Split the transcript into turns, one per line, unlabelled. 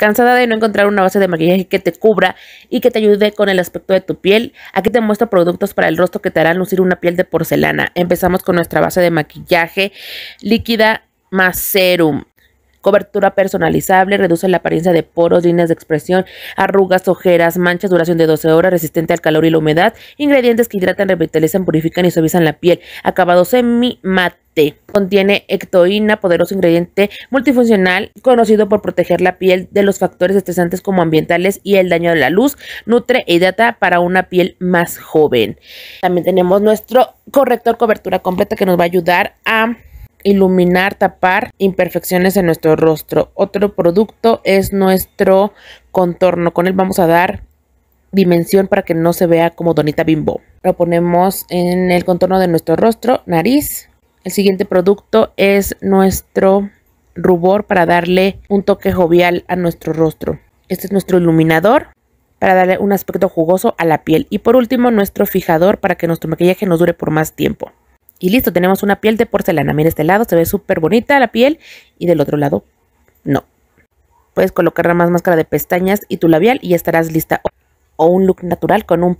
¿Cansada de no encontrar una base de maquillaje que te cubra y que te ayude con el aspecto de tu piel? Aquí te muestro productos para el rostro que te harán lucir una piel de porcelana. Empezamos con nuestra base de maquillaje líquida Macerum. Cobertura personalizable, reduce la apariencia de poros, líneas de expresión, arrugas, ojeras, manchas, duración de 12 horas, resistente al calor y la humedad, ingredientes que hidratan, revitalizan, purifican y suavizan la piel, acabado semi mat este contiene ectoína, poderoso ingrediente multifuncional conocido por proteger la piel de los factores estresantes como ambientales y el daño de la luz. Nutre e hidrata para una piel más joven. También tenemos nuestro corrector cobertura completa que nos va a ayudar a iluminar, tapar imperfecciones en nuestro rostro. Otro producto es nuestro contorno. Con él vamos a dar dimensión para que no se vea como donita bimbo. Lo ponemos en el contorno de nuestro rostro, nariz, el siguiente producto es nuestro rubor para darle un toque jovial a nuestro rostro. Este es nuestro iluminador para darle un aspecto jugoso a la piel. Y por último, nuestro fijador para que nuestro maquillaje nos dure por más tiempo. Y listo, tenemos una piel de porcelana. Mira, este lado se ve súper bonita la piel y del otro lado no. Puedes colocar más máscara de pestañas y tu labial y ya estarás lista. O un look natural con un